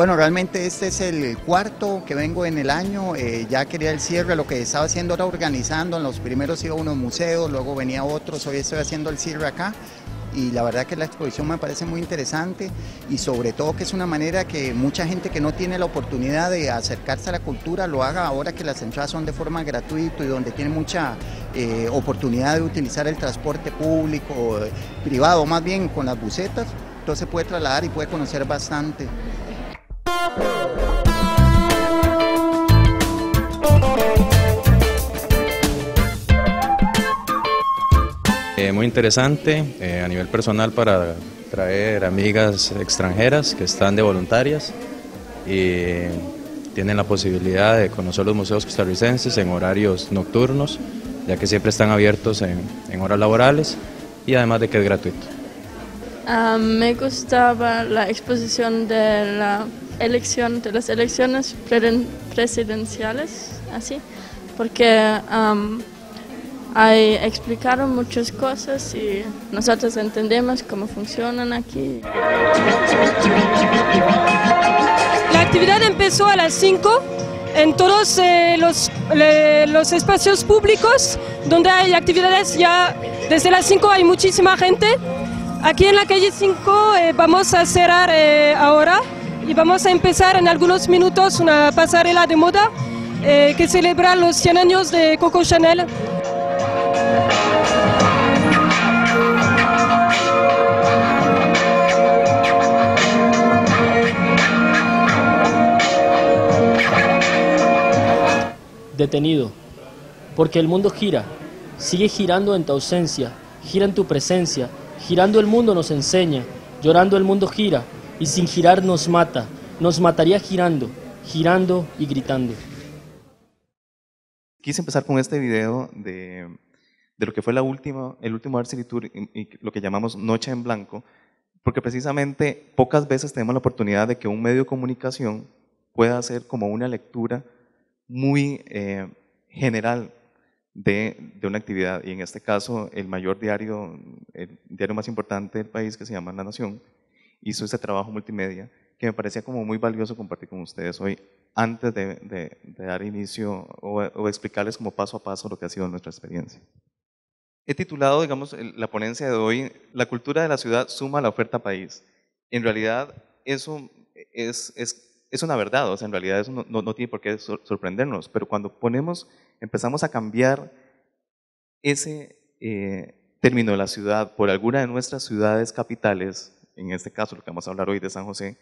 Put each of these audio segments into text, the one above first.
Bueno, realmente este es el cuarto que vengo en el año, eh, ya quería el cierre, lo que estaba haciendo era organizando, en los primeros iba unos museos, luego venía otros, hoy estoy haciendo el cierre acá y la verdad que la exposición me parece muy interesante y sobre todo que es una manera que mucha gente que no tiene la oportunidad de acercarse a la cultura lo haga ahora que las entradas son de forma gratuita y donde tiene mucha eh, oportunidad de utilizar el transporte público, eh, privado más bien con las bucetas, entonces puede trasladar y puede conocer bastante. Eh, muy interesante eh, a nivel personal para traer amigas extranjeras que están de voluntarias y tienen la posibilidad de conocer los museos costarricenses en horarios nocturnos, ya que siempre están abiertos en, horas laborales y además de que es gratuito. Ah, me gustaba la exposición de la elección de las elecciones presidenciales, así, porque explicaron muchas cosas y nosotros entendemos cómo funcionan aquí. La actividad empezó a las 5 en todos eh, los, los espacios públicos donde hay actividades ya desde las 5 hay muchísima gente. Aquí en la calle 5 eh, vamos a cerrar eh, ahora y vamos a empezar en algunos minutos una pasarela de moda eh, que celebra los 100 años de Coco Chanel. Detenido, porque el mundo gira, sigue girando en tu ausencia, gira en tu presencia, girando el mundo nos enseña, llorando el mundo gira, y sin girar nos mata, nos mataría girando, girando y gritando. Quise empezar con este video de, de lo que fue la última, el último Varsity Tour y, lo que llamamos Noche en Blanco, porque precisamente pocas veces tenemos la oportunidad de que un medio de comunicación pueda hacer como una lectura muy eh, general de, de, una actividad. Y en este caso, el mayor diario, el diario más importante del país, que se llama La Nación, hizo ese trabajo multimedia que me parecía como muy valioso compartir con ustedes hoy antes de, dar inicio o, explicarles como paso a paso lo que ha sido nuestra experiencia. He titulado, digamos, la ponencia de hoy, La cultura de la ciudad suma la oferta país. En realidad, eso es, es, es una verdad, o sea, en realidad eso no, tiene por qué sorprendernos, pero cuando ponemos, empezamos a cambiar ese eh, término de la ciudad por alguna de nuestras ciudades capitales, en este caso lo que vamos a hablar hoy de San José,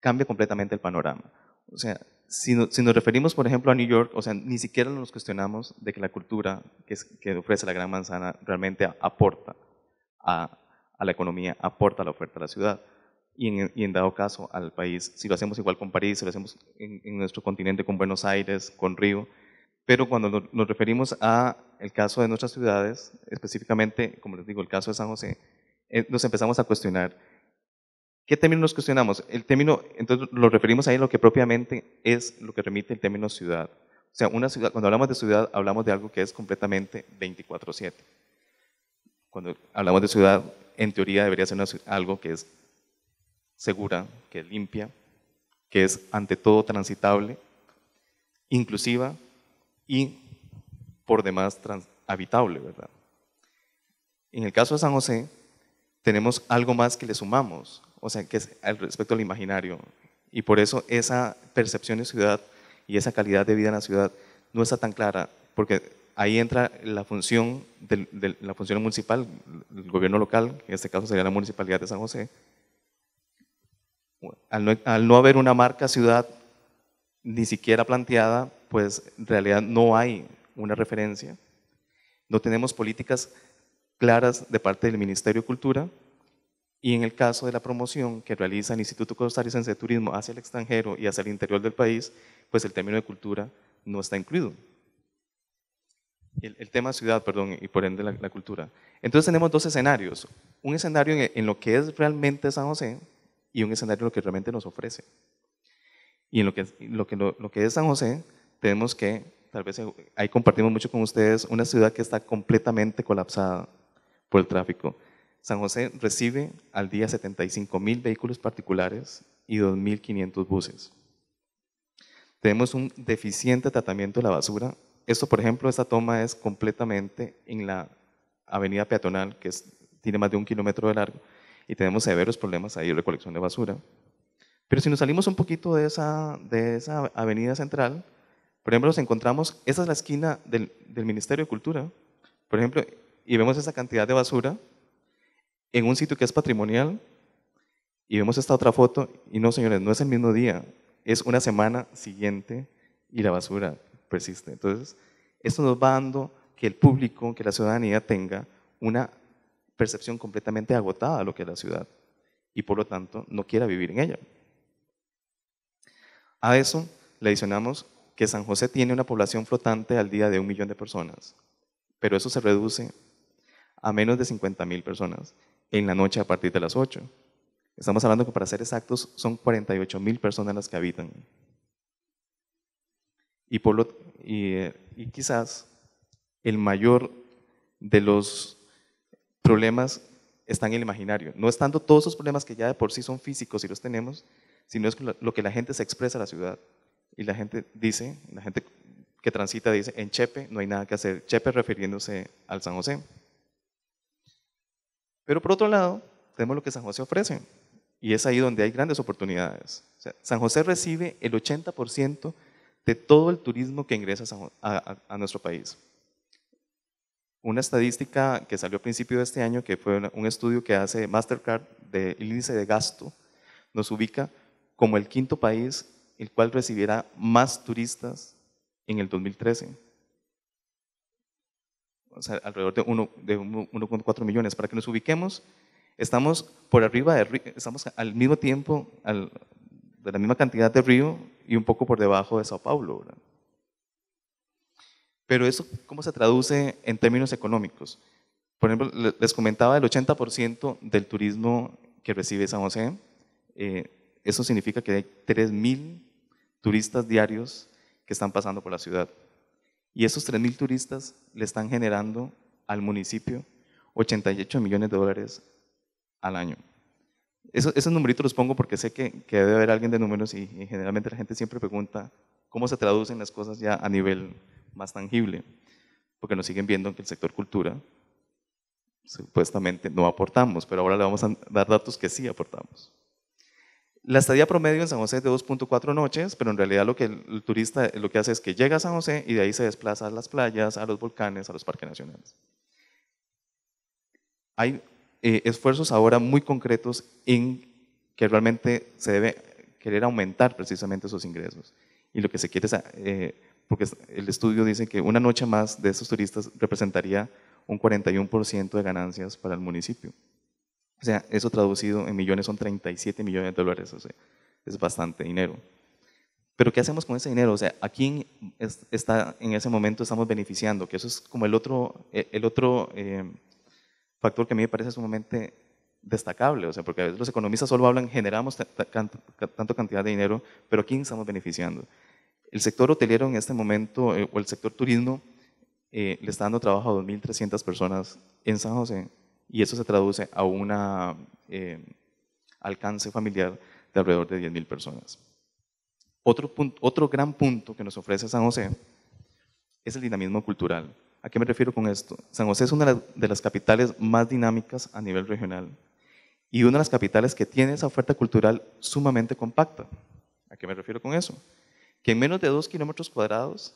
cambia completamente el panorama. O sea, si, nos referimos, por ejemplo, a New York, o sea, ni siquiera nos cuestionamos de que la cultura que, ofrece la Gran Manzana realmente aporta a, la economía, aporta a la oferta de la ciudad. Y en, dado caso al país, si lo hacemos igual con París, si lo hacemos en, en nuestro continente con Buenos Aires, con Río, pero cuando nos referimos a el caso de nuestras ciudades, específicamente, como les digo, el caso de San José, eh, nos empezamos a cuestionar. ¿Qué término nos cuestionamos? El término, entonces lo referimos ahí a lo que propiamente es lo que remite el término ciudad. O sea, una ciudad, cuando hablamos de ciudad, hablamos de algo que es completamente 24-7. Cuando hablamos de ciudad, en teoría debería ser algo que es segura, que es limpia, que es ante todo transitable, inclusiva y por demás habitable, ¿verdad? En el caso de San José, tenemos algo más que le sumamos, o sea, que es al respecto al imaginario. Y por eso esa percepción de ciudad y esa calidad de vida en la ciudad no está tan clara, porque ahí entra la función, de, la función municipal, el gobierno local, en este caso sería la municipalidad de San José. Al no, al no haber una marca ciudad ni siquiera planteada, pues en realidad no hay una referencia. No tenemos políticas claras de parte del Ministerio de Cultura y en el caso de la promoción que realiza el Instituto Costarricense de Turismo hacia el extranjero y hacia el interior del país, pues el término de cultura no está incluido. El, tema ciudad, perdón, y por ende la, cultura. Entonces tenemos dos escenarios. Un escenario en, lo que es realmente San José y un escenario en lo que realmente nos ofrece. Y en lo que, lo lo que es San José, tenemos que, tal vez eh, ahí compartimos mucho con ustedes, una ciudad que está completamente colapsada por el tráfico. San José recibe al día 75 mil vehículos particulares y 2.500 buses. Tenemos un deficiente tratamiento de la basura. Esto, por ejemplo, esta toma es completamente en la avenida peatonal, que tiene más de un kilómetro de largo, y tenemos severos problemas ahí de recolección de basura. Pero si nos salimos un poquito de esa, de esa avenida central, por ejemplo, nos encontramos, esa es la esquina del, del Ministerio de Cultura. Por ejemplo, y vemos esa cantidad de basura en un sitio que es patrimonial y vemos esta otra foto y no, señores, no es el mismo día, es una semana siguiente y la basura persiste. Entonces, esto nos va dando que el público, que la ciudadanía tenga una percepción completamente agotada de lo que es la ciudad y por lo tanto no quiera vivir en ella. A eso le adicionamos que San José tiene una población flotante al día de un millón de personas, pero eso se reduce a menos de 50.000 personas en la noche a partir de las 8. Estamos hablando que para ser exactos son 48 mil personas las que habitan. Y, por y, quizás el mayor de los problemas está en el imaginario. No estando todos esos problemas que ya de por sí son físicos y los tenemos, sino es lo que la gente se expresa a la ciudad. Y la gente dice, la gente que transita dice, en Chepe no hay nada que hacer. Chepe refiriéndose al San José. Pero por otro lado, tenemos lo que San José ofrece, y es ahí donde hay grandes oportunidades. San José recibe el 80% de todo el turismo que ingresa a, nuestro país. Una estadística que salió a principio de este año, que fue un estudio que hace Mastercard del índice de gasto, nos ubica como el quinto país el cual recibirá más turistas en el 2013 o sea, alrededor de 1,4 millones. Para que nos ubiquemos, estamos por arriba estamos al mismo tiempo, de la misma cantidad de Río y un poco por debajo de Sao Paulo. Pero eso, ¿cómo se traduce en términos económicos? Por ejemplo, les comentaba el 80% del turismo que recibe San José. Eh, eso significa que hay 3.000 turistas diarios que están pasando por la ciudad. Y esos 3.000 turistas le están generando al municipio 88 millones de dólares al año. esos numeritos los pongo porque sé que, debe haber alguien de números y, generalmente la gente siempre pregunta cómo se traducen las cosas ya a nivel más tangible, porque nos siguen viendo que el sector cultura supuestamente no aportamos, pero ahora le vamos a dar datos que sí aportamos. La estadía promedio en San José es de 2.4 noches, pero en realidad lo que el turista eh, lo que hace es que llega a San José y de ahí se desplaza a las playas, a los volcanes, a los parques nacionales. Hay eh, esfuerzos ahora muy concretos en que realmente se debe querer aumentar precisamente esos ingresos. Y lo que se quiere es, eh, porque el estudio dice que una noche más de esos turistas representaría un 41% de ganancias para el municipio. O sea, eso traducido en millones son 37 millones de dólares, o sea, es bastante dinero. Pero ¿qué hacemos con ese dinero? O sea, ¿a quién está, en ese momento estamos beneficiando? Que eso es como el otro, eh, el otro eh, factor que a mí me parece sumamente destacable, o sea, porque a veces los economistas solo hablan, generamos tanto cantidad de dinero, pero ¿a quién estamos beneficiando? El sector hotelero en este momento, eh, o el sector turismo, le está dando trabajo a 2.300 personas en San José y eso se traduce a un eh, alcance familiar de alrededor de 10.000 personas. Otro, otro gran punto que nos ofrece San José es el dinamismo cultural. ¿A qué me refiero con esto? San José es una de las capitales más dinámicas a nivel regional y una de las capitales que tiene esa oferta cultural sumamente compacta. ¿A qué me refiero con eso? Que en menos de 2 kilómetros cuadrados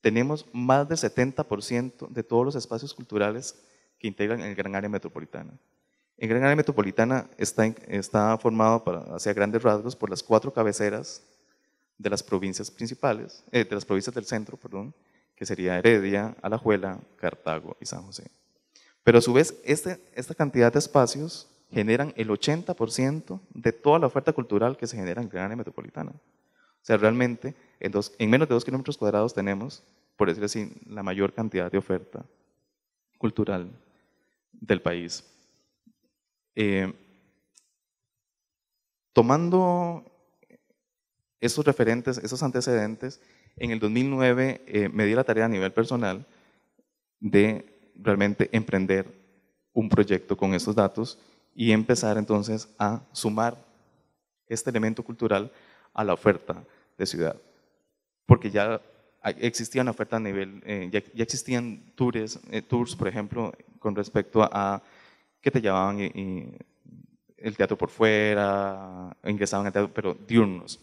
tenemos más del 70% de todos los espacios culturales que integran el gran área metropolitana. El gran área metropolitana está, está formado para, hacia grandes rasgos por las cuatro cabeceras de las provincias principales, eh, de las provincias del centro, perdón, que sería Heredia, Alajuela, Cartago y San José. Pero a su vez, este, esta cantidad de espacios generan el 80% de toda la oferta cultural que se genera en el Gran Área Metropolitana. O sea, realmente, en, dos, en menos de dos kilómetros cuadrados tenemos, por decir así, la mayor cantidad de oferta cultural del país. Eh, tomando esos referentes, esos antecedentes, en el 2009 eh, me di la tarea a nivel personal de realmente emprender un proyecto con esos datos y empezar entonces a sumar este elemento cultural a la oferta de ciudad. Porque ya existían ofertas a nivel, eh, ya, existían tours, eh, tours, por ejemplo, con respecto a, que te llevaban el teatro por fuera, ingresaban al teatro, pero diurnos.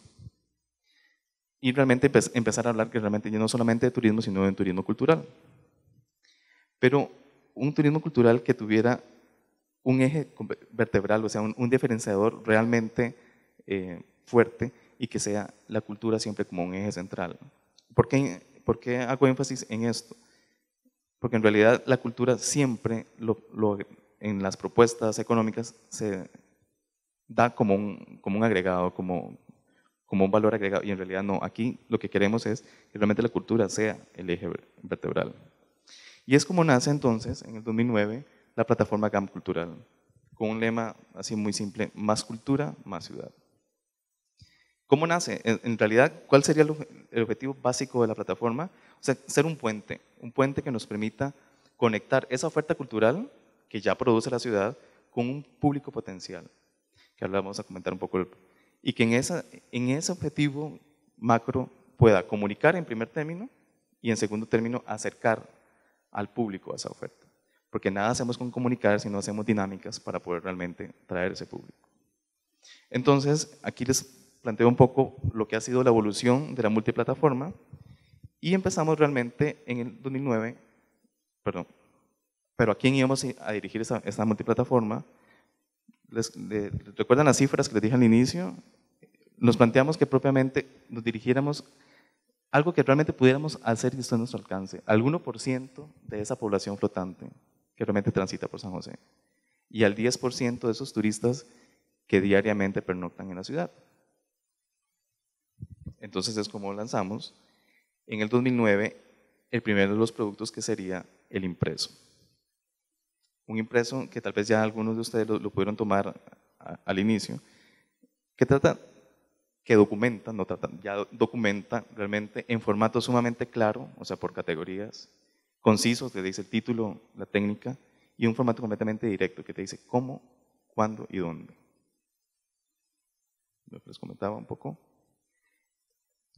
Y realmente pues, empezar a hablar que realmente no solamente de turismo, sino de turismo cultural. Pero un turismo cultural que tuviera un eje vertebral, o sea, un, diferenciador realmente eh, fuerte y que sea la cultura siempre como un eje central. ¿Por qué, ¿Por qué, hago énfasis en esto? Porque en realidad la cultura siempre, en las propuestas económicas, se da como un, agregado, como, como un valor agregado, y en realidad no. Aquí lo que queremos es que realmente la cultura sea el eje vertebral. Y es como nace entonces, en el 2009, la plataforma GAM Cultural, con un lema así muy simple, más cultura, más ciudad. ¿Cómo nace? En realidad, ¿cuál sería el objetivo básico de la plataforma? O sea, ser un puente, un puente que nos permita conectar esa oferta cultural que ya produce la ciudad con un público potencial, que ahora vamos a comentar un poco, y que en, esa, en ese objetivo macro pueda comunicar en primer término y en segundo término acercar al público a esa oferta. Porque nada hacemos con comunicar si no hacemos dinámicas para poder realmente traer ese público. Entonces, aquí les planteo un poco lo que ha sido la evolución de la multiplataforma y empezamos realmente en el 2009, perdón, pero a quién íbamos a dirigir esa, multiplataforma. ¿Recuerdan las cifras que les dije al inicio? Nos planteamos que propiamente nos dirigiéramos algo que realmente pudiéramos hacer y esto a nuestro alcance, al 1% de esa población flotante que realmente transita por San José y al 10% de esos turistas que diariamente pernoctan en la ciudad. Entonces es como lanzamos en el 2009 el primero de los productos que sería el impreso. Un impreso que tal vez ya algunos de ustedes lo, pudieron tomar al inicio, que trata, que documenta, no trata, ya documenta realmente en formato sumamente claro, o sea, por categorías, concisos, te dice el título, la técnica, y un formato completamente directo que te dice cómo, cuándo y dónde. Les comentaba un poco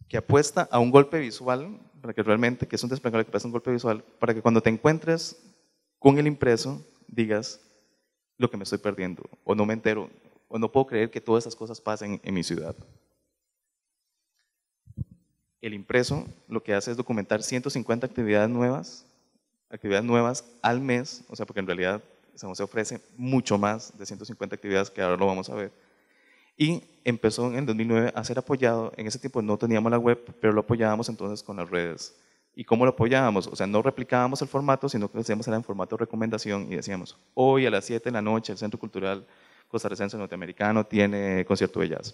que apuesta a un golpe visual, para que realmente, que es un desplegable que pasa un golpe visual, para que cuando te encuentres con el impreso digas lo que me estoy perdiendo, o no me entero, o no puedo creer que todas esas cosas pasen en mi ciudad. El impreso lo que hace es documentar 150 actividades nuevas, actividades nuevas al mes, o sea, porque en realidad se José ofrece mucho más de 150 actividades que ahora lo vamos a ver y empezó en el 2009 a ser apoyado. En ese tiempo no teníamos la web, pero lo apoyábamos entonces con las redes. ¿Y cómo lo apoyábamos? O sea, no replicábamos el formato, sino que lo hacíamos en formato de recomendación y decíamos, hoy a las 7 de la noche el Centro Cultural Costarricense Norteamericano tiene concierto de jazz.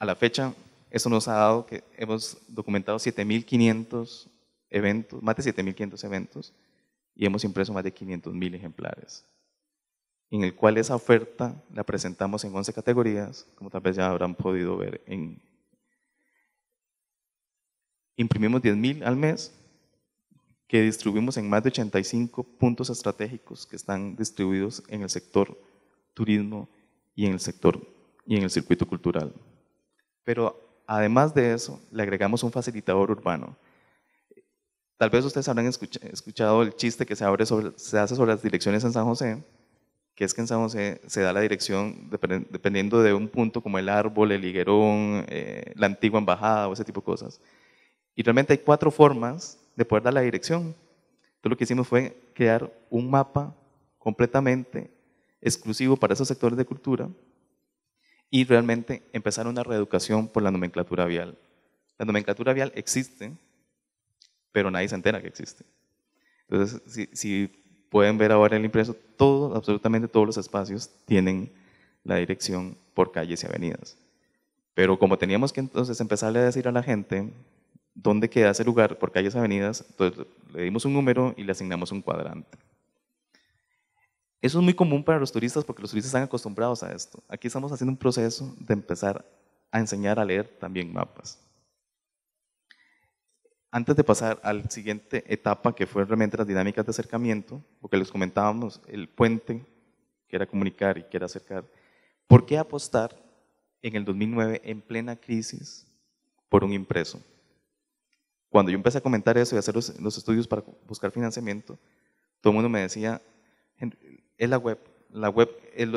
A la fecha, eso nos ha dado que hemos documentado 7.500 eventos, más de 7.500 eventos, y hemos impreso más de 500.000 ejemplares en el cual esa oferta la presentamos en 11 categorías, como tal vez ya habrán podido ver. En... Imprimimos 10.000 al mes, que distribuimos en más de 85 puntos estratégicos que están distribuidos en el sector turismo y en el sector y en el circuito cultural. Pero además de eso, le agregamos un facilitador urbano. Tal vez ustedes habrán escuchado el chiste que se, abre se hace sobre las direcciones en San José, que es que en San se da la dirección dependiendo de un punto como el árbol, el higuerón, eh, la antigua embajada o ese tipo de cosas. Y realmente hay cuatro formas de poder dar la dirección. Entonces lo que hicimos fue crear un mapa completamente exclusivo para esos sectores de cultura y realmente empezar una reeducación por la nomenclatura vial. La nomenclatura vial existe, pero nadie se entera que existe. Entonces, si pueden ver ahora en el impreso, absolutamente todos los espacios tienen la dirección por calles y avenidas. Pero como teníamos que entonces empezarle a decir a la gente dónde queda ese lugar por calles y avenidas, le dimos un número y le asignamos un cuadrante. Eso es muy común para los turistas porque los turistas están acostumbrados a esto. Aquí estamos haciendo un proceso de empezar a enseñar a leer también mapas. Antes de pasar al siguiente etapa, que fue realmente las dinámicas de acercamiento, lo que les comentábamos, el puente, que era comunicar y que era acercar, ¿por qué apostar en el 2009 en plena crisis por un impreso? Cuando yo empecé a comentar eso y a hacer los, estudios para buscar financiamiento, todo el mundo me decía, es la web, la web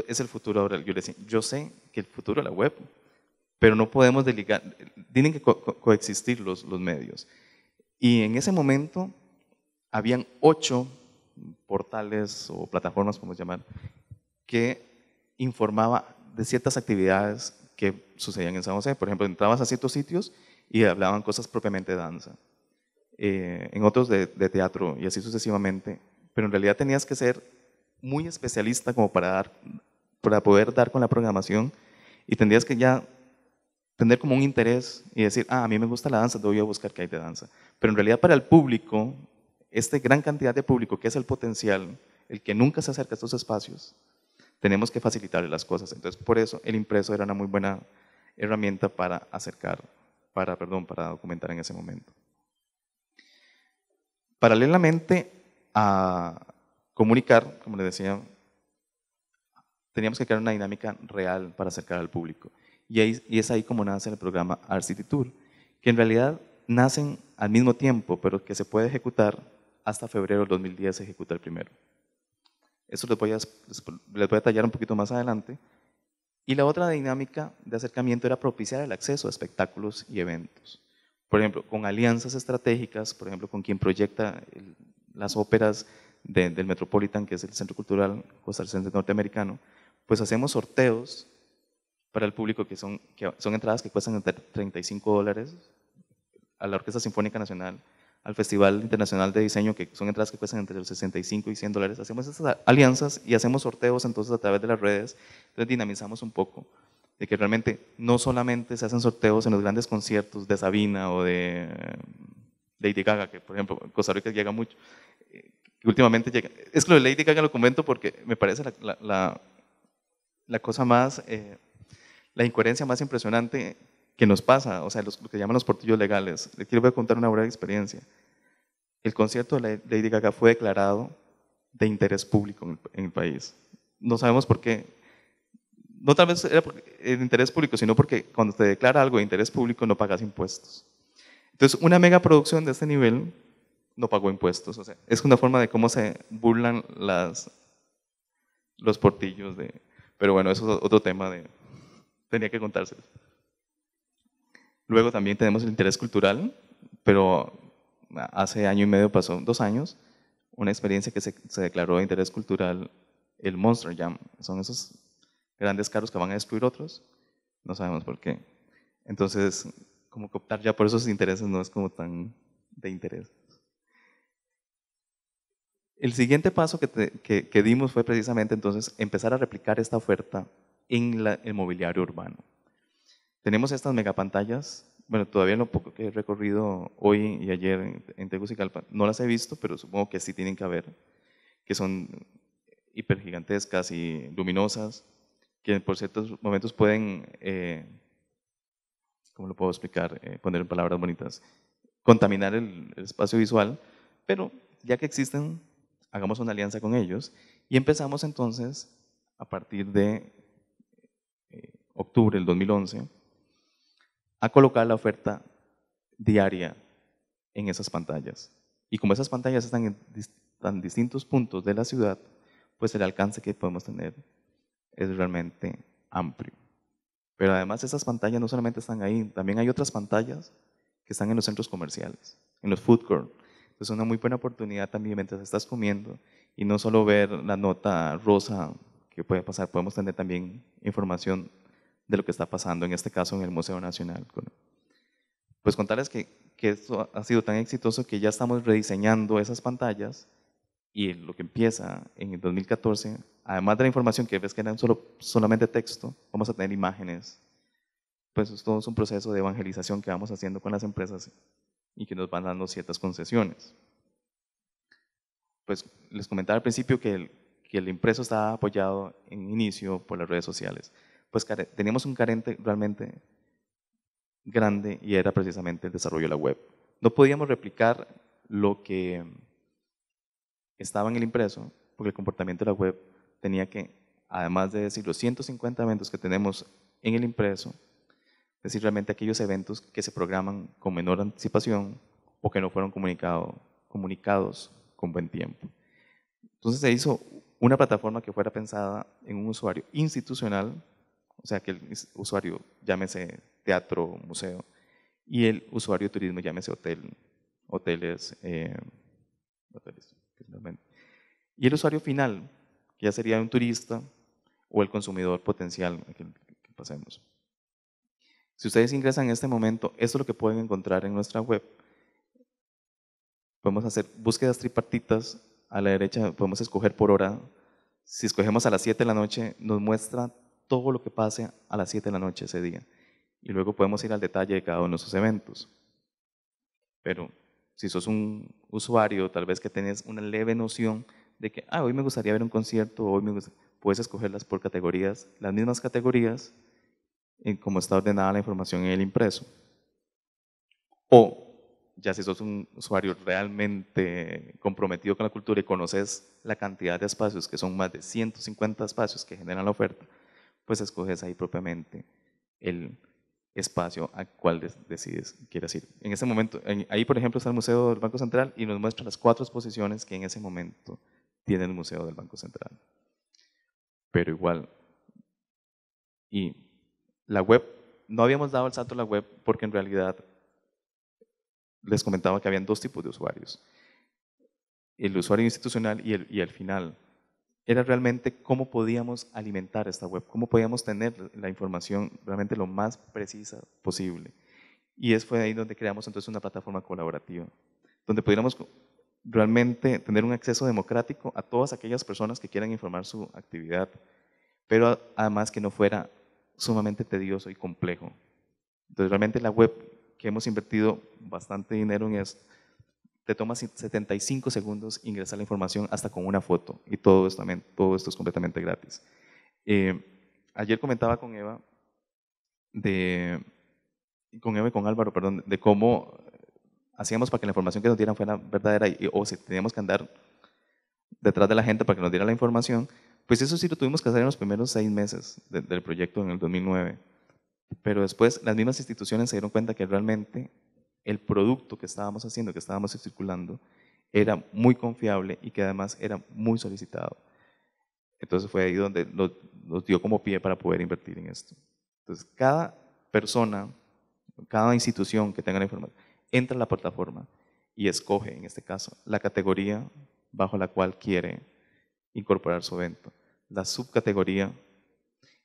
es el futuro ahora. Yo le decía, yo sé que el futuro es la web, pero no podemos delegar. tienen que coexistir los, los medios. Y en ese momento habían ocho portales o plataformas, como llamar, que informaba de ciertas actividades que sucedían en San José. Por ejemplo, entrabas a ciertos sitios y hablaban cosas propiamente de danza, eh, en otros de, teatro y así sucesivamente. Pero en realidad tenías que ser muy especialista como para, dar, para poder dar con la programación y tendrías que ya tener como un interés y decir, ah, a mí me gusta la danza, te voy a buscar qué hay de danza. Pero en realidad para el público, esta gran cantidad de público que es el potencial, el que nunca se acerca a estos espacios, tenemos que facilitarle las cosas. Entonces, por eso el impreso era una muy buena herramienta para acercar, para, perdón, para documentar en ese momento. Paralelamente a comunicar, como les decía, teníamos que crear una dinámica real para acercar al público. Y, y es ahí como nace el programa Art City Tour, que en realidad nacen al mismo tiempo, pero que se puede ejecutar hasta febrero del 2010 se ejecuta el primero. Eso les voy, a, les detallar un poquito más adelante. Y la otra dinámica de acercamiento era propiciar el acceso a espectáculos y eventos. Por ejemplo, con alianzas estratégicas, por ejemplo, con quien proyecta las óperas del Metropolitan, que es el Centro Cultural Costarricense Norteamericano, pues hacemos sorteos para el público que son, que son entradas que cuestan entre 35 dólares a la Orquesta Sinfónica Nacional, al Festival Internacional de Diseño, que son entradas que cuestan entre los 65 y 100 dólares. Hacemos esas alianzas y hacemos sorteos entonces a través de las redes, entonces dinamizamos un poco de que realmente no solamente se hacen sorteos en los grandes conciertos de Sabina o de eh, Lady Gaga, que por ejemplo en Costa Rica llega mucho, eh, que últimamente llega. Es que lo de Lady Gaga lo comento porque me parece la, la, cosa más, eh, la incoherencia más impresionante que nos pasa, o sea, los, lo que llaman los portillos legales. Les quiero contar una breve experiencia. El concierto de Lady Gaga fue declarado de interés público en el, país. No sabemos por qué. No tal vez era el interés público, sino porque cuando te declara algo de interés público no pagas impuestos. Entonces, una producción de este nivel no pagó impuestos. O sea, es una forma de cómo se burlan las, los portillos de... Pero bueno, eso es otro tema de... Tenía que contárselo. Luego también tenemos el interés cultural, pero hace año y medio pasó, dos años, una experiencia que se, declaró de interés cultural, el Monster Jam. Son esos grandes carros que van a destruir otros, no sabemos por qué. Entonces, como que optar ya por esos intereses no es como tan de interés. El siguiente paso que, dimos fue precisamente entonces empezar a replicar esta oferta en el mobiliario urbano. Tenemos estas megapantallas, bueno, todavía lo poco que he recorrido hoy y ayer en Tegucigalpa, no las he visto, pero supongo que sí tienen que haber, que son hipergigantescas y luminosas, que por ciertos momentos pueden, eh, ¿cómo lo puedo explicar? Eh, poner en palabras bonitas, contaminar el, espacio visual, pero ya que existen, hagamos una alianza con ellos y empezamos entonces, a partir de eh, octubre del 2011, a colocar la oferta diaria en esas pantallas. Y como esas pantallas están en tan distintos puntos de la ciudad, pues el alcance que podemos tener es realmente amplio. Pero además esas pantallas no solamente están ahí, también hay otras pantallas que están en los centros comerciales, en los food court. es una muy buena oportunidad también mientras estás comiendo y no solo ver la nota rosa que puede pasar, podemos tener también información de lo que está pasando, en este caso en el Museo Nacional. Pues contarles que, que esto ha sido tan exitoso que ya estamos rediseñando esas pantallas y lo que empieza en el 2014, además de la información que ves que era solo, solamente texto, vamos a tener imágenes. Pues es todo un proceso de evangelización que vamos haciendo con las empresas y que nos van dando ciertas concesiones. Pues les comentaba al principio que que el impreso está apoyado en inicio por las redes sociales pues teníamos un carente realmente grande y era precisamente el desarrollo de la web. No podíamos replicar lo que estaba en el impreso, porque el comportamiento de la web tenía que, además de decir los 150 eventos que tenemos en el impreso, decir realmente aquellos eventos que se programan con menor anticipación o que no fueron comunicados con buen tiempo. Entonces se hizo una plataforma que fuera pensada en un usuario institucional o sea que el usuario llámese teatro, museo, y el usuario turismo llámese hotel, hoteles, eh, hoteles y el usuario final, que ya sería un turista o el consumidor potencial que pasemos. Si ustedes ingresan en este momento, esto es lo que pueden encontrar en nuestra web. Podemos hacer búsquedas tripartitas, a la derecha podemos escoger por hora. Si escogemos a las 7 de la noche, nos muestra todo lo que pase a las 7 de la noche ese día. Y luego podemos ir al detalle de cada uno de esos eventos. Pero si sos un usuario, tal vez que tenés una leve noción de que, ah, hoy me gustaría ver un concierto, hoy me puedes escogerlas por categorías, las mismas categorías, en cómo está ordenada la información en el impreso. O ya si sos un usuario realmente comprometido con la cultura y conoces la cantidad de espacios, que son más de 150 espacios que generan la oferta, pues escoges ahí propiamente el espacio al cual decides quieres ir. En ese momento, ahí por ejemplo está el Museo del Banco Central y nos muestra las cuatro exposiciones que en ese momento tiene el Museo del Banco Central. Pero igual, y la web, no habíamos dado el salto a la web porque en realidad les comentaba que habían dos tipos de usuarios, el usuario institucional y el, y el final era realmente cómo podíamos alimentar esta web, cómo podíamos tener la información realmente lo más precisa posible. Y es fue ahí donde creamos entonces una plataforma colaborativa, donde pudiéramos realmente tener un acceso democrático a todas aquellas personas que quieran informar su actividad, pero además que no fuera sumamente tedioso y complejo. Entonces realmente la web que hemos invertido bastante dinero en es te toma 75 segundos ingresar la información hasta con una foto y todo esto, también, todo esto es completamente gratis. Eh, ayer comentaba con Eva de con Eva y con Álvaro, perdón, de cómo hacíamos para que la información que nos dieran fuera verdadera o si teníamos que andar detrás de la gente para que nos diera la información, pues eso sí lo tuvimos que hacer en los primeros seis meses del proyecto en el 2009. Pero después las mismas instituciones se dieron cuenta que realmente el producto que estábamos haciendo, que estábamos circulando, era muy confiable y que además era muy solicitado. Entonces fue ahí donde nos dio como pie para poder invertir en esto. Entonces cada persona, cada institución que tenga la información, entra a la plataforma y escoge, en este caso, la categoría bajo la cual quiere incorporar su evento, la subcategoría,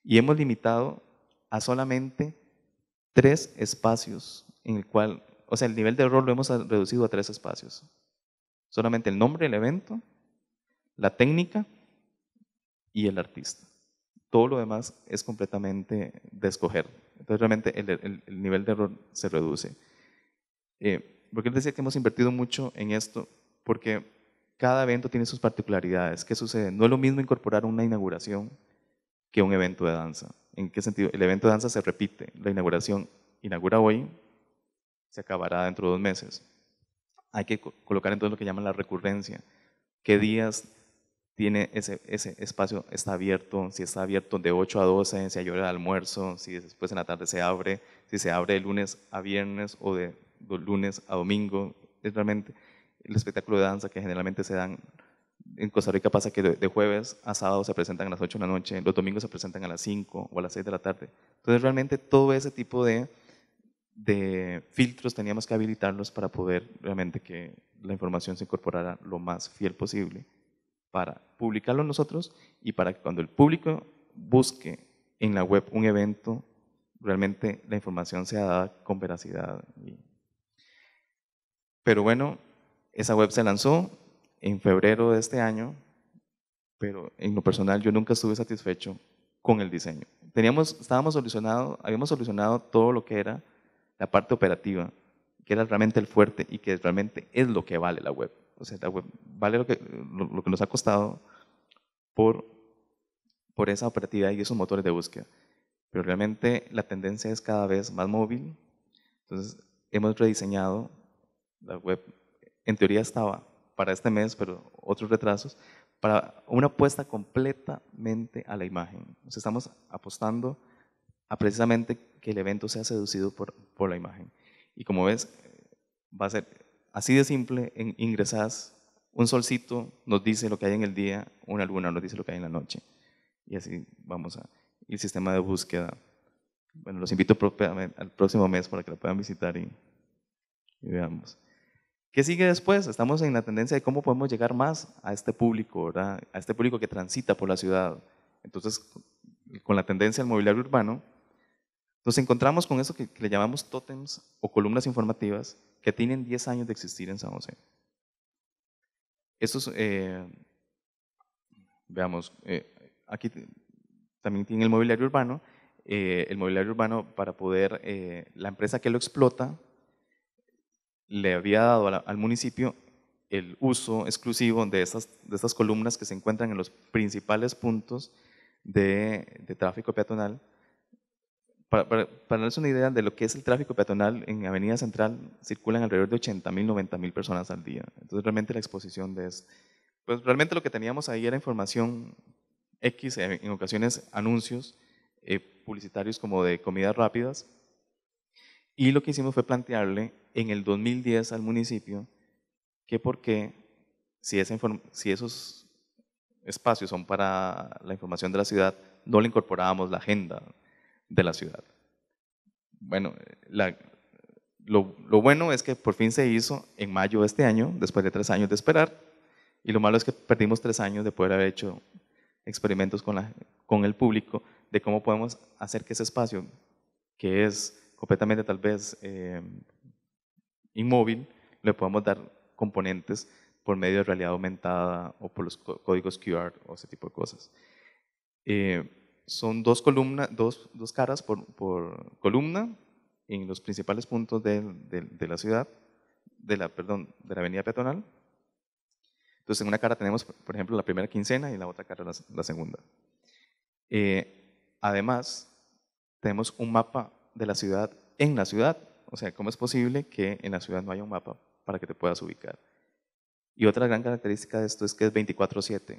y hemos limitado a solamente tres espacios en el cual o sea, el nivel de error lo hemos reducido a tres espacios. Solamente el nombre, el evento, la técnica y el artista. Todo lo demás es completamente de escoger. Entonces realmente el, nivel de error se reduce. Eh, porque él decía que hemos invertido mucho en esto, porque cada evento tiene sus particularidades. ¿Qué sucede? No es lo mismo incorporar una inauguración que un evento de danza. ¿En qué sentido? El evento de danza se repite. La inauguración inaugura hoy, se acabará dentro de dos meses. Hay que colocar entonces lo que llaman la recurrencia. ¿Qué días tiene ese, ese espacio? ¿Está abierto? Si está abierto de 8 a 12, si hay hora de almuerzo, si después en la tarde se abre, si se abre de lunes a viernes o de, de lunes a domingo. Es realmente el espectáculo de danza que generalmente se dan en Costa Rica pasa que de jueves a sábado se presentan a las 8 de la noche, los domingos se presentan a las 5 o a las 6 de la tarde. Entonces realmente todo ese tipo de de filtros teníamos que habilitarlos para poder realmente que la información se incorporara lo más fiel posible para publicarlo nosotros y para que cuando el público busque en la web un evento, realmente la información sea dada con veracidad. Pero bueno, esa web se lanzó en febrero de este año, pero en lo personal yo nunca estuve satisfecho con el diseño. Teníamos, estábamos solucionado, habíamos solucionado todo lo que era la parte operativa, que era realmente el fuerte y que realmente es lo que vale la web. O sea, la web vale lo que, lo, que nos ha costado por, por esa operatividad y esos motores de búsqueda. Pero realmente la tendencia es cada vez más móvil. Entonces, hemos rediseñado la web. En teoría estaba para este mes, pero otros retrasos, para una apuesta completamente a la imagen. O estamos apostando a precisamente que el evento sea seducido por, por la imagen. Y como ves, va a ser así de simple, en, un solcito nos dice lo que hay en el día, una luna nos dice lo que hay en la noche. Y así vamos a... el sistema de búsqueda. Bueno, los invito al próximo mes para que lo puedan visitar y, y veamos. ¿Qué sigue después? Estamos en la tendencia de cómo podemos llegar más a este público, ¿verdad? A este público que transita por la ciudad. Entonces, con la tendencia al mobiliario urbano, nos encontramos con eso que, le llamamos tótems o columnas informativas que tienen 10 años de existir en San José. Estos, eh, veamos, eh, aquí también tiene el mobiliario urbano. Eh, el mobiliario urbano para poder, la empresa que lo explota le había dado al municipio el uso exclusivo de estas, de estas columnas que se encuentran en los principales puntos de tráfico peatonal para, para, darles una idea de lo que es el tráfico peatonal, en Avenida Central circulan alrededor de 80.000, 90.000 personas al día. Entonces, realmente la exposición de eso. Pues realmente lo que teníamos ahí era información X, en ocasiones anuncios eh, publicitarios como de comidas rápidas. Y lo que hicimos fue plantearle en el 2010 al municipio que por qué, si, si esos espacios son para la información de la ciudad, no le incorporábamos la agenda de la ciudad. Bueno, lo, bueno es que por fin se hizo en mayo de este año, después de tres años de esperar, y lo malo es que perdimos tres años de poder haber hecho experimentos con, la, con el público de cómo podemos hacer que ese espacio, que es completamente tal vez em, inmóvil, le podamos dar componentes por medio de realidad aumentada o por los códigos QR o ese tipo de cosas. Eh, son dos, columnas dos, dos caras por, por, columna en los principales puntos de, de, la ciudad, de la, perdón, de la avenida peatonal. Entonces, en una cara tenemos, por ejemplo, la primera quincena y en la otra cara la, segunda. Eh, además, tenemos un mapa de la ciudad en la ciudad. O sea, ¿cómo es posible que en la ciudad no haya un mapa para que te puedas ubicar? Y otra gran característica de esto es que es 24/7.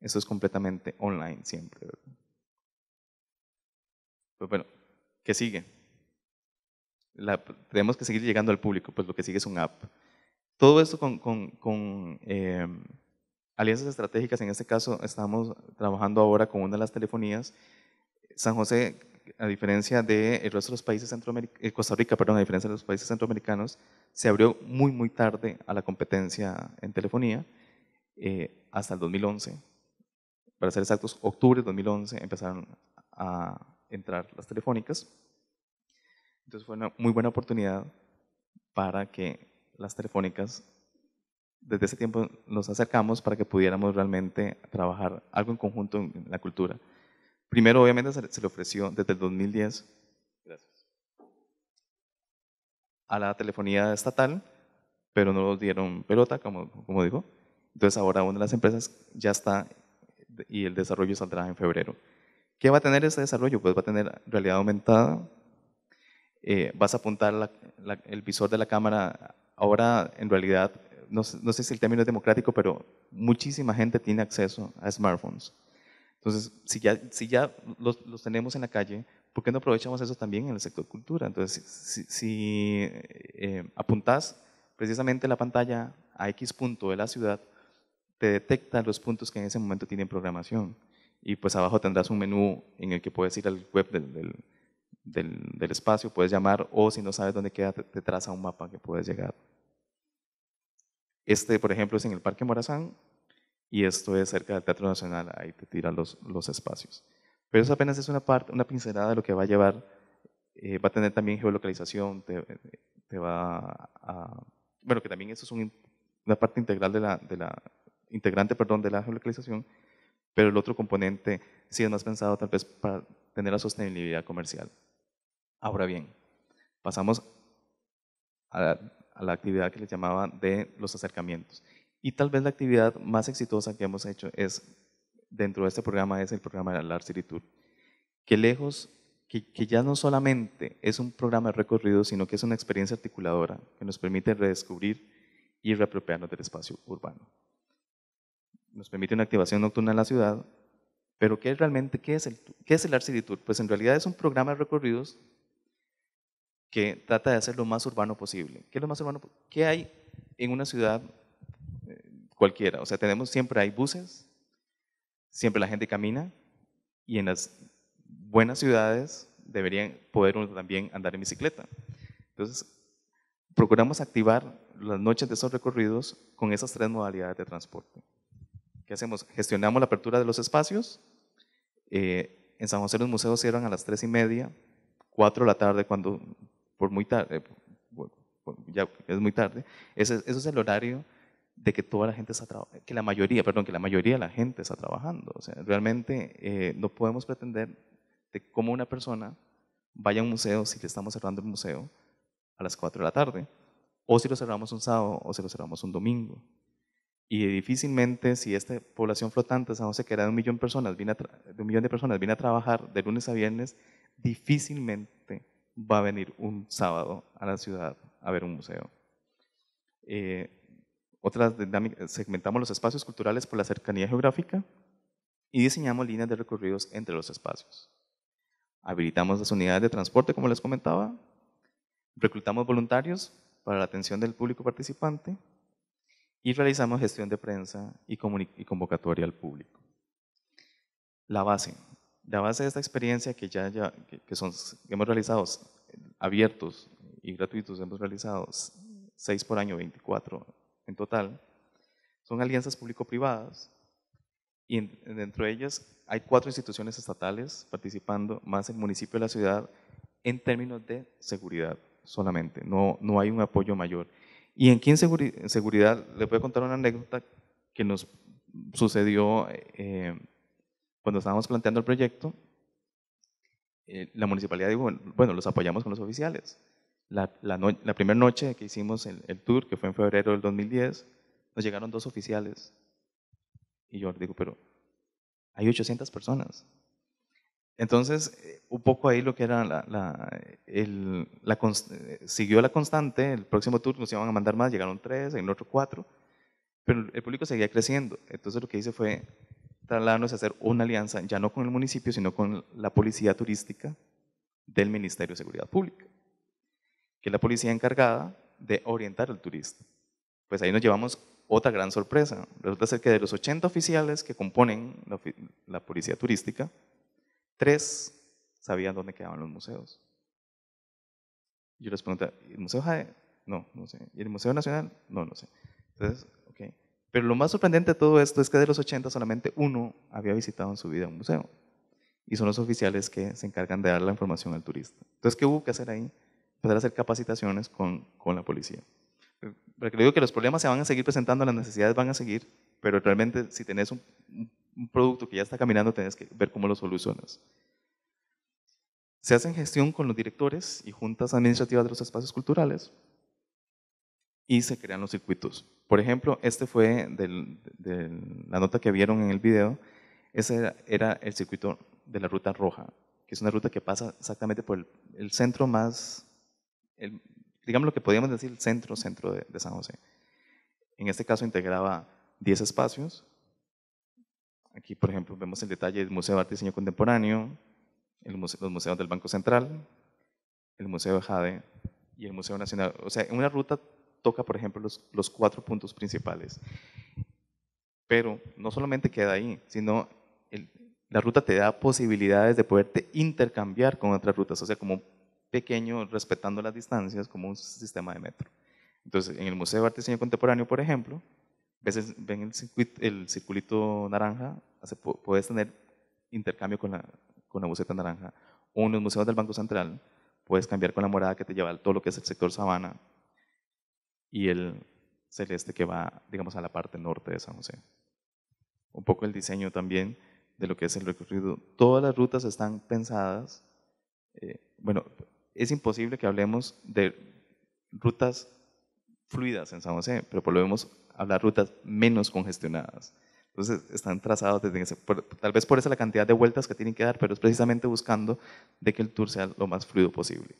Esto es completamente online siempre. ¿verdad? Pues bueno, ¿qué sigue? La, tenemos que seguir llegando al público, pues lo que sigue es un app. Todo esto con, em, alianzas estratégicas, en este caso estamos trabajando ahora con una de las telefonías. San José, a diferencia de el resto de los países centroamericanos, eh, Costa Rica, perdón, a diferencia de los países centroamericanos, se abrió muy, muy tarde a la competencia en telefonía, eh, hasta el 2011. Para ser exactos, octubre de 2011 empezaron a entrar las telefónicas. Entonces fue una muy buena oportunidad para que las telefónicas, desde ese tiempo nos acercamos para que pudiéramos realmente trabajar algo en conjunto en la cultura. Primero, obviamente, se le ofreció desde el 2010 a la telefonía estatal, pero no nos dieron pelota, como, como digo. Entonces ahora una de las empresas ya está y el desarrollo saldrá en febrero. ¿Qué va a tener ese desarrollo? Pues va a tener realidad aumentada, eh, vas a apuntar el visor de la cámara. Ahora, en realidad, no, sé si el término es democrático, pero muchísima gente tiene acceso a smartphones. Entonces, si ya, si ya los, tenemos en la calle, ¿por qué no aprovechamos eso también en el sector cultura? Entonces, si, eh, apuntas precisamente la pantalla a X punto de la ciudad, te detecta los puntos que en ese momento tienen programación y pues abajo tendrás un menú en el que puedes ir al web del, espacio, puedes llamar o si no sabes dónde queda te, traza un mapa que puedes llegar. Este, por ejemplo, es en el Parque Morazán y esto es cerca del Teatro Nacional, ahí te tiran los, los espacios. Pero eso apenas es una parte, una pincelada de lo que va a llevar, eh, va a tener también geolocalización, te, va a, Bueno, que también eso es una parte integral de la, de la... integrante, perdón, de la geolocalización, pero el otro componente sí es más pensado tal vez para tener la sostenibilidad comercial. Ahora bien, pasamos a la, actividad que les llamaba de los acercamientos. Y tal vez la actividad más exitosa que hemos hecho es dentro de este programa es el programa de la City Tour, que lejos, que, ya no solamente es un programa de recorrido, sino que es una experiencia articuladora que nos permite redescubrir y reapropiarnos del espacio urbano nos permite una activación nocturna en la ciudad. Pero ¿qué es realmente qué es el, qué es Pues en realidad es un programa de recorridos que trata de hacer lo más urbano posible. ¿Qué lo más urbano? ¿Qué hay en una ciudad eh, cualquiera? O sea, tenemos siempre hay buses, siempre la gente camina y en las buenas ciudades deberían poder también andar en bicicleta. Entonces, procuramos activar las noches de esos recorridos con esas tres modalidades de transporte. ¿Qué hacemos? Gestionamos la apertura de los espacios. Eh, en San José los museos cierran a las tres y media, 4 de la tarde, cuando por muy tarde, eh, ya es muy tarde. Ese, es el horario de que toda la gente está que la mayoría, perdón, que la mayoría de la gente está trabajando. O sea, realmente eh, no podemos pretender de cómo una persona vaya a un museo si le estamos cerrando el museo a las 4 de la tarde, o si lo cerramos un sábado, o si lo cerramos un domingo. Y difícilmente, si esta población flotante, sabemos que era de un millón, de personas, viene de un millón de personas, viene a trabajar de lunes a viernes, difícilmente va a venir un sábado a la ciudad a ver un museo. Eh, otras segmentamos los espacios culturales por la cercanía geográfica y diseñamos líneas de recorridos entre los espacios. Habilitamos las unidades de transporte, como les comentaba, reclutamos voluntarios para la atención del público participante y realizamos gestión de prensa y, convocatoria al público. La base, la base de esta experiencia que ya, que, son, hemos realizado abiertos y gratuitos, hemos realizado 6 por año, 24 en total, son alianzas público-privadas y dentro de ellas hay cuatro instituciones estatales participando, más el municipio de la ciudad, en términos de seguridad solamente, no, no hay un apoyo mayor. Y en, quién seguridad le voy contar una anécdota que nos sucedió eh, cuando estábamos planteando el proyecto. Eh, la municipalidad dijo, bueno, los apoyamos con los oficiales. La, primera noche que hicimos el, el tour, que fue en febrero del 2010, nos llegaron dos oficiales. Y yo digo, pero hay 800 personas. Entonces, eh, un poco ahí lo que era la, eh, siguió la constante, el próximo turno nos iban a mandar más, llegaron tres, en otro cuatro, pero el público seguía creciendo. Entonces lo que hice fue trasladarnos a hacer una alianza, ya no con el municipio, sino con la policía turística del Ministerio de Seguridad Pública, que es la policía encargada de orientar al turista. Pues ahí nos llevamos otra gran sorpresa. Resulta ser que de los 80 oficiales que componen la policía turística, Tres sabían dónde quedaban los museos. Yo les pregunté, ¿el Museo Jade? No, no sé. ¿Y el Museo Nacional? No, no sé. Entonces, ok. Pero lo más sorprendente de todo esto es que de los 80 solamente uno había visitado en su vida un museo. Y son los oficiales que se encargan de dar la información al turista. Entonces, ¿qué hubo que hacer ahí? poder hacer capacitaciones con, con la policía. Eh, porque digo que los problemas se van a seguir presentando, las necesidades van a seguir, pero realmente si tenés un, un producto que ya está caminando, tenés que ver cómo lo solucionas. Se hace en gestión con los directores y juntas administrativas de los espacios culturales y se crean los circuitos. Por ejemplo, este fue de la nota que vieron en el video, ese era, el circuito de la ruta roja, que es una ruta que pasa exactamente por el, centro más, digamos lo que podríamos decir, el centro, centro de, de San José. En este caso integraba 10 espacios Aquí, por ejemplo, vemos el detalle del Museo de Arte y Diseño Contemporáneo, el los museos del Banco Central, el Museo de Jade y el Museo Nacional. O sea, una ruta toca, por ejemplo, los, los cuatro puntos principales. Pero no solamente queda ahí, sino el, la ruta te da posibilidades de poderte intercambiar con otras rutas, o sea, como pequeño, respetando las distancias, como un sistema de metro. Entonces, en el Museo de Arte y Diseño Contemporáneo, por ejemplo, veces ven el, circulito naranja, puedes tener intercambio con la, con la buceta naranja. O en los museos del Banco Central, puedes cambiar con la morada que te lleva todo lo que es el sector sabana y el celeste que va, digamos, a la parte norte de San José. Un poco el diseño también de lo que es el recorrido. Todas las rutas están pensadas. Eh, bueno, es imposible que hablemos de rutas fluidas en San José, pero por lo menos a las rutas menos congestionadas. Entonces están trazados desde ese, tal vez por esa la cantidad de vueltas que tienen que dar, pero es precisamente buscando de que el tour sea lo más fluido posible.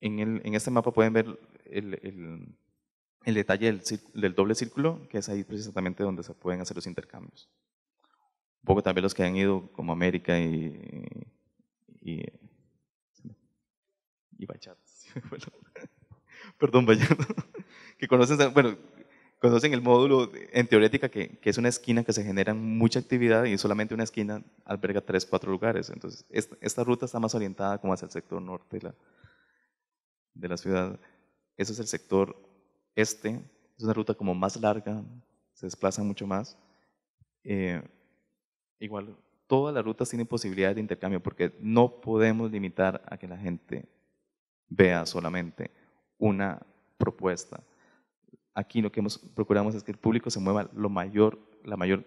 En, en este mapa pueden ver el, el, detalle del, del, doble círculo, que es ahí precisamente donde se pueden hacer los intercambios. Un poco también los que han ido como América y, y, y Bachat. Perdón, Bachat. que conocen, bueno, conocen el módulo en teorética, que, es una esquina que se genera mucha actividad y solamente una esquina alberga tres, cuatro lugares. Entonces, esta, ruta está más orientada como hacia el sector norte de la, ciudad. Ese es el sector este, es una ruta como más larga, se desplaza mucho más. Eh, igual, todas las rutas tienen posibilidad de intercambio porque no podemos limitar a que la gente vea solamente una propuesta. Aquí lo que hemos, procuramos es que el público se mueva lo mayor, la mayor,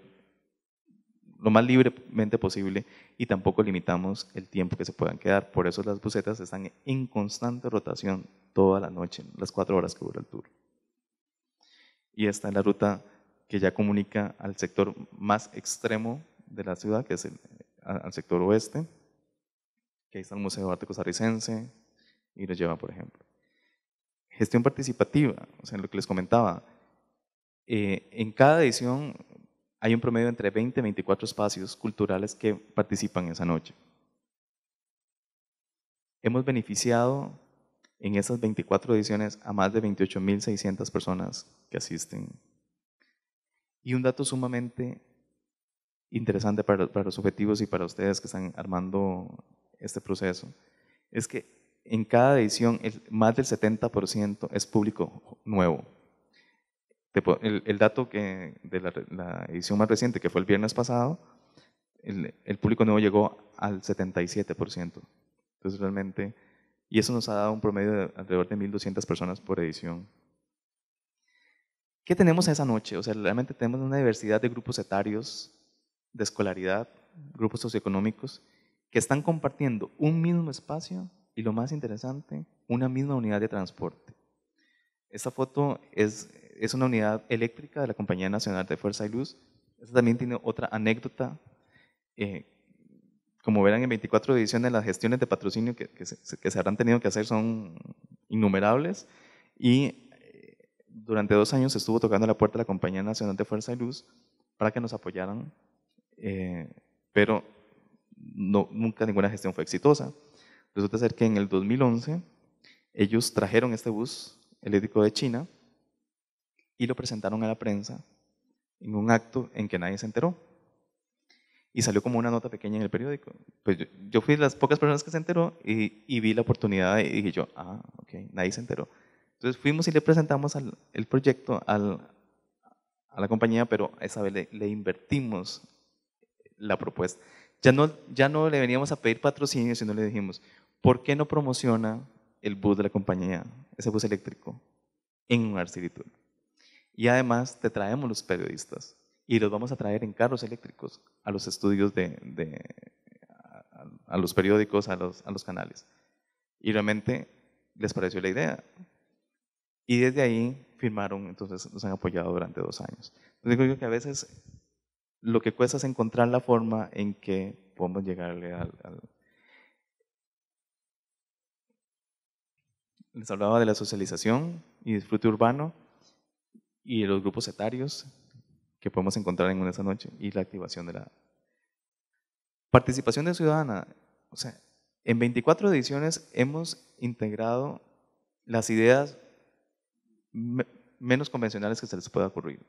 lo más libremente posible y tampoco limitamos el tiempo que se puedan quedar. Por eso las busetas están en constante rotación toda la noche, las cuatro horas que dura el tour. Y esta es la ruta que ya comunica al sector más extremo de la ciudad, que es el, al sector oeste, que ahí está el Museo de Arte Costarricense, y nos lleva, por ejemplo. Gestión participativa, o sea, lo que les comentaba. Eh, en cada edición hay un promedio entre 20 y 24 espacios culturales que participan esa noche. Hemos beneficiado en esas 24 ediciones a más de 28.600 personas que asisten. Y un dato sumamente interesante para los objetivos y para ustedes que están armando este proceso es que en cada edición más del 70% es público nuevo. El, dato que de la, edición más reciente, que fue el viernes pasado, el, el público nuevo llegó al 77%. Entonces realmente, y eso nos ha dado un promedio de alrededor de 1.200 personas por edición. ¿Qué tenemos esa noche? O sea, realmente tenemos una diversidad de grupos etarios, de escolaridad, grupos socioeconómicos, que están compartiendo un mismo espacio y lo más interesante, una misma unidad de transporte. Esta foto es, es una unidad eléctrica de la Compañía Nacional de Fuerza y Luz. Esta también tiene otra anécdota. Eh, como verán, en 24 ediciones las gestiones de patrocinio que, que, se, habrán tenido que hacer son innumerables y eh, durante dos años estuvo tocando la puerta de la Compañía Nacional de Fuerza y Luz para que nos apoyaran, eh, pero no, nunca ninguna gestión fue exitosa. Resulta ser que en el 2011 ellos trajeron este bus eléctrico de China y lo presentaron a la prensa en un acto en que nadie se enteró. Y salió como una nota pequeña en el periódico. Pues yo, fui de las pocas personas que se enteró y, vi la oportunidad y dije yo, ah, ok, nadie se enteró. Entonces fuimos y le presentamos el proyecto a la compañía, pero esa vez le, invertimos la propuesta. Ya no, ya no le veníamos a pedir patrocinio, sino le dijimos, ¿por qué no promociona el bus de la compañía, ese bus eléctrico, en un arcilitur? Y además te traemos los periodistas y los vamos a traer en carros eléctricos a los estudios de, a, los periódicos, a los, canales. Y realmente les pareció la idea. Y desde ahí firmaron, entonces nos han apoyado durante dos años. Entonces digo que a veces lo que cuesta es encontrar la forma en que podemos llegarle al les hablaba de la socialización y disfrute urbano y de los grupos etarios que podemos encontrar en una esa noche y la activación de la participación de ciudadana. O sea, en 24 ediciones hemos integrado las ideas menos convencionales que se les pueda ocurrir.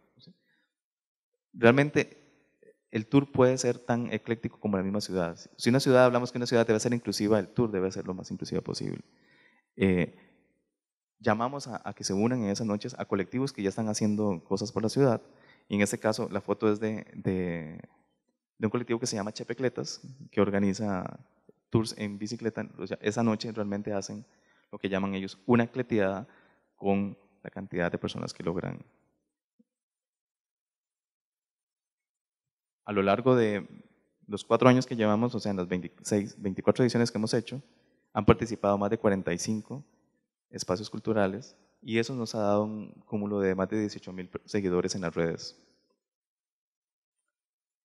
Realmente el tour puede ser tan ecléctico como la misma ciudad. Si una ciudad, hablamos que una ciudad debe ser inclusiva, el tour debe ser lo más inclusivo posible. Eh, llamamos a, que se unan en esas noches a colectivos que ya están haciendo cosas por la ciudad. Y en este caso, la foto es de, de, un colectivo que se llama Chepecletas, que organiza tours en bicicleta. O sea, esa noche realmente hacen lo que llaman ellos una cleteada con la cantidad de personas que logran. A lo largo de los cuatro años que llevamos, o sea, en las 26, 24 ediciones que hemos hecho, han participado más de 45 espacios culturales, y eso nos ha dado un cúmulo de más de mil seguidores en las redes.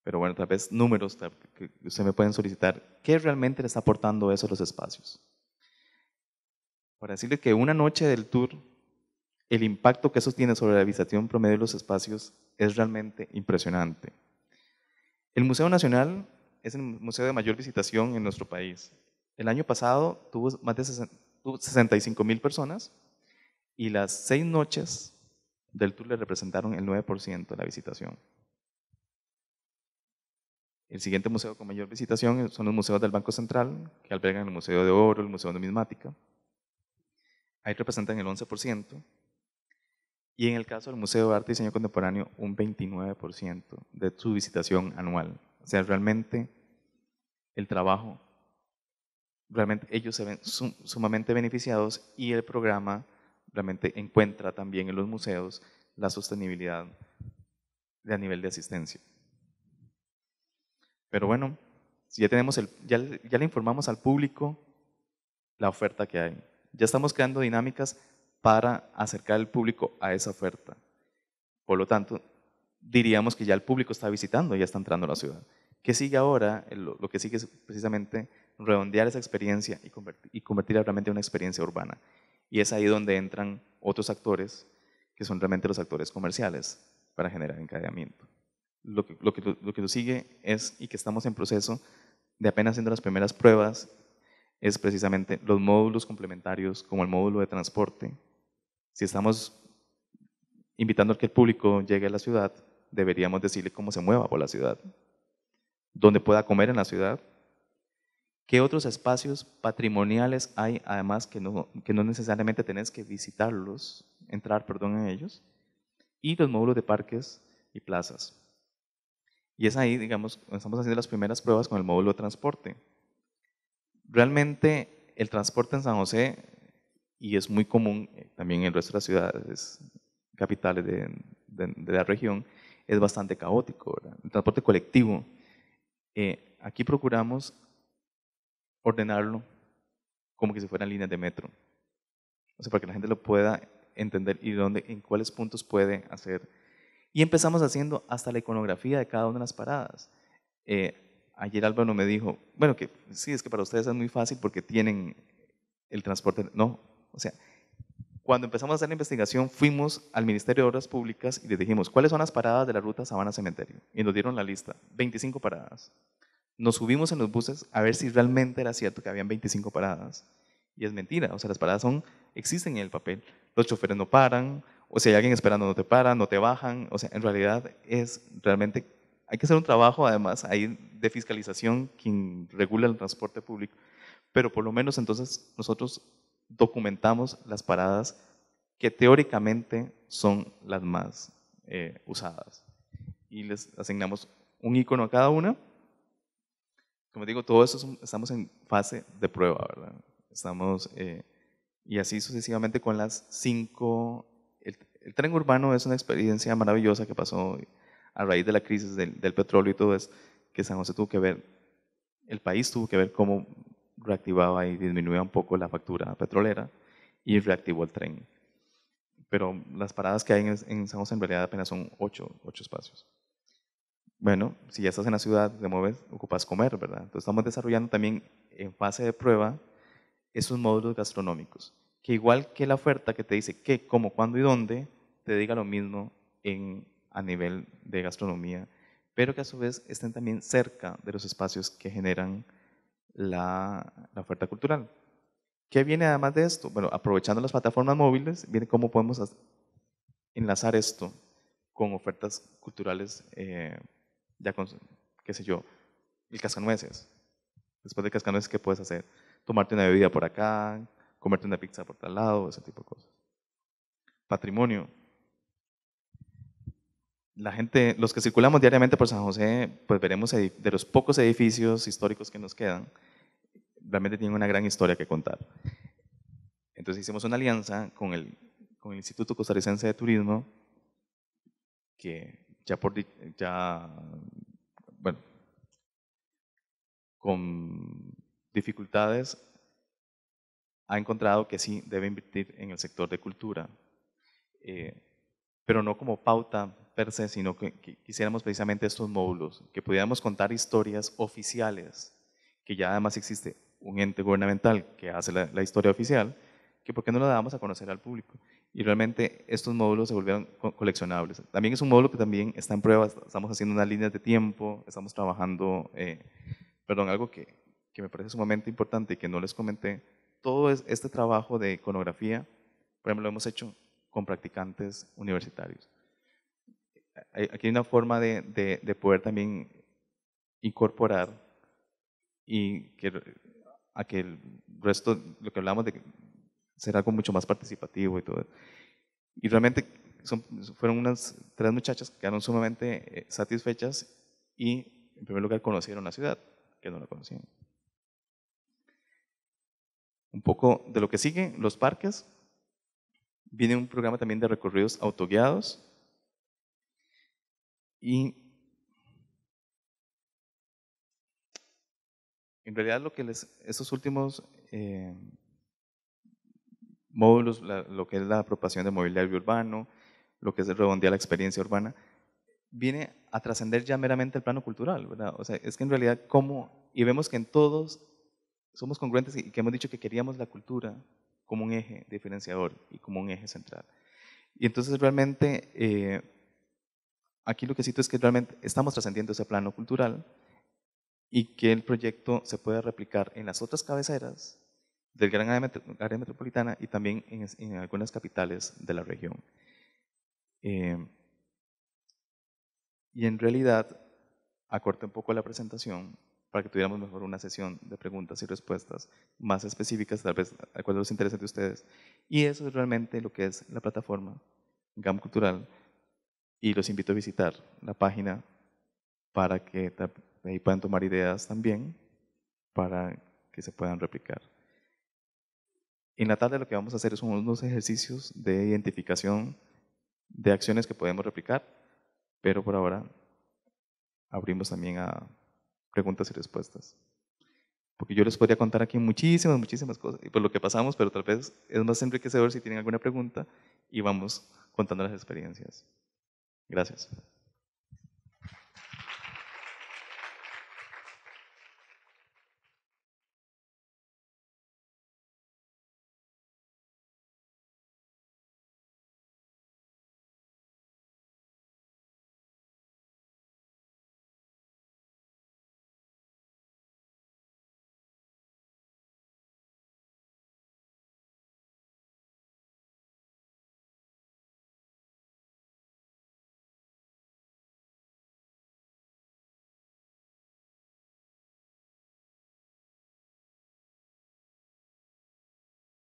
Pero bueno, tal vez números que se me pueden solicitar, ¿qué realmente le está aportando eso a los espacios? Para decirle que una noche del tour, el impacto que eso tiene sobre la visitación promedio de los espacios es realmente impresionante. El Museo Nacional es el museo de mayor visitación en nuestro país. El año pasado tuvo más de 65 mil personas y las seis noches del tour le representaron el 9% de la visitación. El siguiente museo con mayor visitación son los museos del Banco Central, que albergan el Museo de Oro, el Museo de Numismática. Ahí representan el 11%. Y en el caso del Museo de Arte y Diseño Contemporáneo, un 29% de su visitación anual. O sea, realmente el trabajo realmente ellos se ven sumamente beneficiados y el programa realmente encuentra también en los museos la sostenibilidad de a nivel de asistencia. Pero bueno, ya, tenemos el, ya, ya le informamos al público la oferta que hay. Ya estamos creando dinámicas para acercar al público a esa oferta. Por lo tanto, diríamos que ya el público está visitando, ya está entrando a la ciudad. ¿Qué sigue ahora? Lo que sigue es precisamente redondear esa experiencia y, convertirla realmente en una experiencia urbana. Y es ahí donde entran otros actores, que son realmente los actores comerciales, para generar encadenamiento. Lo que lo, sigue es, y que estamos en proceso de apenas haciendo las primeras pruebas, es precisamente los módulos complementarios, como el módulo de transporte. Si estamos invitando a que el público llegue a la ciudad, deberíamos decirle cómo se mueva por la ciudad, Dónde pueda comer en la ciudad, ¿Qué otros espacios patrimoniales hay, además, que no, necesariamente tenés que visitarlos, entrar, perdón, en ellos? Y los módulos de parques y plazas. Y es ahí, digamos, estamos haciendo las primeras pruebas con el módulo de transporte. Realmente el transporte en San José, y es muy común eh, también en nuestras resto de las ciudades capitales de, de, la región, es bastante caótico. El transporte colectivo. Eh, aquí procuramos ordenarlo como que si fueran líneas de metro. O sea, para que la gente lo pueda entender y dónde, en cuáles puntos puede hacer. Y empezamos haciendo hasta la iconografía de cada una de las paradas. Eh, ayer Álvaro me dijo, bueno, que sí, es que para ustedes es muy fácil porque tienen el transporte. No, o sea, cuando empezamos a hacer la investigación, fuimos al Ministerio de Obras Públicas y les dijimos, ¿cuáles son las paradas de la ruta Sabana Cementerio? Y nos dieron la lista, 25 paradas nos subimos en los buses a ver si realmente era cierto que habían 25 paradas. Y es mentira, o sea, las paradas son, existen en el papel. Los choferes no paran, o si hay alguien esperando no te paran, no te bajan, o sea, en realidad es realmente, hay que hacer un trabajo además hay de fiscalización quien regula el transporte público, pero por lo menos entonces nosotros documentamos las paradas que teóricamente son las más eh, usadas y les asignamos un icono a cada una como digo, todo eso estamos en fase de prueba, ¿verdad? Estamos, eh, y así sucesivamente con las cinco. El, tren urbano es una experiencia maravillosa que pasó a raíz de la crisis del, petróleo y todo es que San José tuvo que ver, el país tuvo que ver cómo reactivaba y disminuía un poco la factura petrolera y reactivó el tren. Pero las paradas que hay en, en San José en realidad apenas son ocho, ocho espacios bueno, si ya estás en la ciudad, te mueves, ocupas comer, ¿verdad? Entonces estamos desarrollando también en fase de prueba esos módulos gastronómicos, que igual que la oferta que te dice qué, cómo, cuándo y dónde, te diga lo mismo en, a nivel de gastronomía, pero que a su vez estén también cerca de los espacios que generan la, oferta cultural. ¿Qué viene además de esto? Bueno, aprovechando las plataformas móviles, viene cómo podemos enlazar esto con ofertas culturales eh, ya con, qué sé yo, el cascanueces. Después del cascanueces, ¿qué puedes hacer? Tomarte una bebida por acá, comerte una pizza por tal lado, ese tipo de cosas. Patrimonio. La gente, los que circulamos diariamente por San José, pues veremos de los pocos edificios históricos que nos quedan, realmente tienen una gran historia que contar. Entonces hicimos una alianza con el, con el Instituto Costarricense de Turismo, que ya por, ya, bueno, con dificultades, ha encontrado que sí debe invertir en el sector de cultura, eh, pero no como pauta per se, sino que, quisiéramos precisamente estos módulos, que pudiéramos contar historias oficiales, que ya además existe un ente gubernamental que hace la historia oficial, que por qué no la damos a conocer al público. Y realmente estos módulos se volvieron coleccionables. También es un módulo que también está en pruebas, estamos haciendo unas líneas de tiempo, estamos trabajando, eh, perdón, algo que, me parece sumamente importante y que no les comenté, todo este trabajo de iconografía, por ejemplo, lo hemos hecho con practicantes universitarios. Aquí hay una forma de, de poder también incorporar y que a que el resto, lo que hablamos de será algo mucho más participativo y todo. Y realmente fueron unas tres muchachas que quedaron sumamente eh, satisfechas y en primer lugar conocieron la ciudad, que no la conocían. Un poco de lo que sigue, los parques. Viene un programa también de recorridos autoguiados. Y en realidad lo que les, estos últimos... Eh, módulos, lo que es la apropiación de mobiliario urbano, lo que es redondear la experiencia urbana, viene a trascender ya meramente el plano cultural, ¿verdad? O sea, es que en realidad, ¿cómo? Y vemos que en todos somos congruentes y que hemos dicho que queríamos la cultura como un eje diferenciador y como un eje central. Y entonces realmente, eh, aquí lo que cito es que realmente estamos trascendiendo ese plano cultural y que el proyecto se pueda replicar en las otras cabeceras del gran área metropolitana y también en, algunas capitales de la región. Eh, y en realidad, acorté un poco la presentación para que tuviéramos mejor una sesión de preguntas y respuestas más específicas, tal vez a cuál los intereses de ustedes. Y eso es realmente lo que es la plataforma GAM Cultural. Y los invito a visitar la página para que ahí puedan tomar ideas también para que se puedan replicar en la tarde lo que vamos a hacer es unos ejercicios de identificación de acciones que podemos replicar, pero por ahora abrimos también a preguntas y respuestas. Porque yo les podría contar aquí muchísimas, muchísimas cosas, y por pues lo que pasamos, pero tal vez es más enriquecedor si tienen alguna pregunta y vamos contando las experiencias. Gracias.